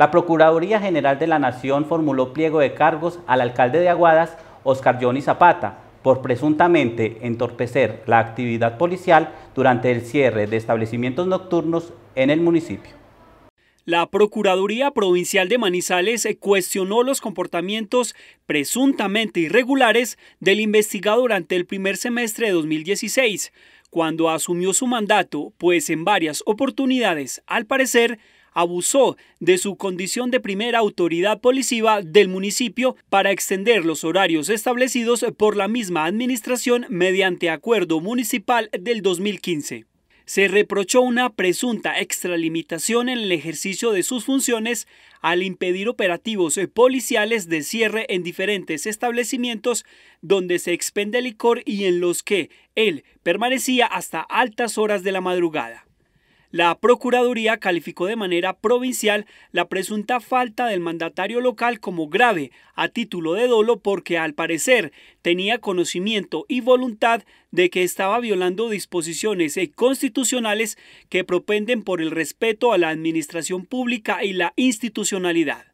La Procuraduría General de la Nación formuló pliego de cargos al alcalde de Aguadas, Oscar Johnny Zapata, por presuntamente entorpecer la actividad policial durante el cierre de establecimientos nocturnos en el municipio. La Procuraduría Provincial de Manizales cuestionó los comportamientos presuntamente irregulares del investigado durante el primer semestre de 2016, cuando asumió su mandato, pues en varias oportunidades, al parecer, abusó de su condición de primera autoridad policiva del municipio para extender los horarios establecidos por la misma administración mediante acuerdo municipal del 2015. Se reprochó una presunta extralimitación en el ejercicio de sus funciones al impedir operativos policiales de cierre en diferentes establecimientos donde se expende licor y en los que él permanecía hasta altas horas de la madrugada. La Procuraduría calificó de manera provincial la presunta falta del mandatario local como grave a título de dolo porque al parecer tenía conocimiento y voluntad de que estaba violando disposiciones constitucionales que propenden por el respeto a la administración pública y la institucionalidad.